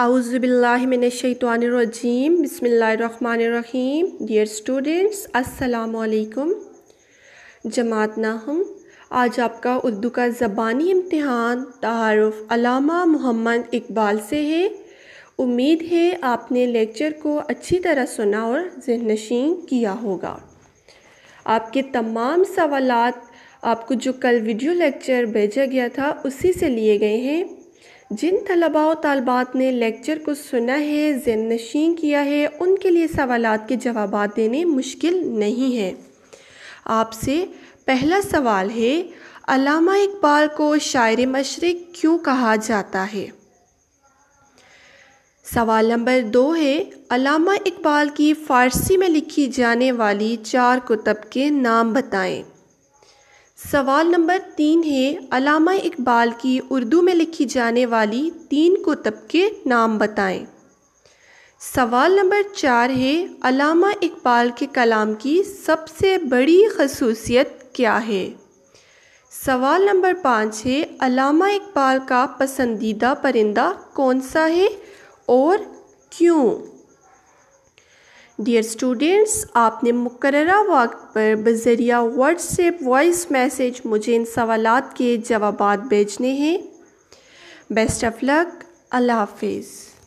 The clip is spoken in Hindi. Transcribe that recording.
आउज़बिल्लिमिनशैतवानरजीम बसमीम डियर स्टूडेंट्स असलकम जमात नाहम आज आपका उर्दू का ज़बानी इम्तहान तारफ़ अलामा मोहम्मद इकबाल से है उम्मीद है आपने लेक्चर को अच्छी तरह सुना और जहनशीन किया होगा आपके तमाम सवाल आपको जो कल वीडियो लेक्चर भेजा गया था उसी से लिए गए हैं जिन तलबा तलबात ने लेक्चर को सुना है जिन नशीन किया है उनके लिए सवाल के जवाब देने मुश्किल नहीं है आपसे पहला सवाल है अलामा इकबाल को शायर मशरक़ क्यों कहा जाता है सवाल नंबर दो है अलामा इकबाल की फ़ारसी में लिखी जाने वाली चार कुतब के नाम बताएं सवाल नंबर तीन है अलामा इकबाल की उर्दू में लिखी जाने वाली तीन कुतब के नाम बताएं सवाल नंबर चार है अलामा इकबाल के कलाम की सबसे बड़ी खसूसियत क्या है सवाल नंबर पाँच है अलामा इकबाल का पसंदीदा परिंदा कौन सा है और क्यों डियर स्टूडेंट्स आपने मुकर वक्त पर बजरिया व्हाट्सएप वॉइस मैसेज मुझे इन सवाल के जवाब भेजने हैं बेस्ट ऑफ लक अल्लाह हाफिज़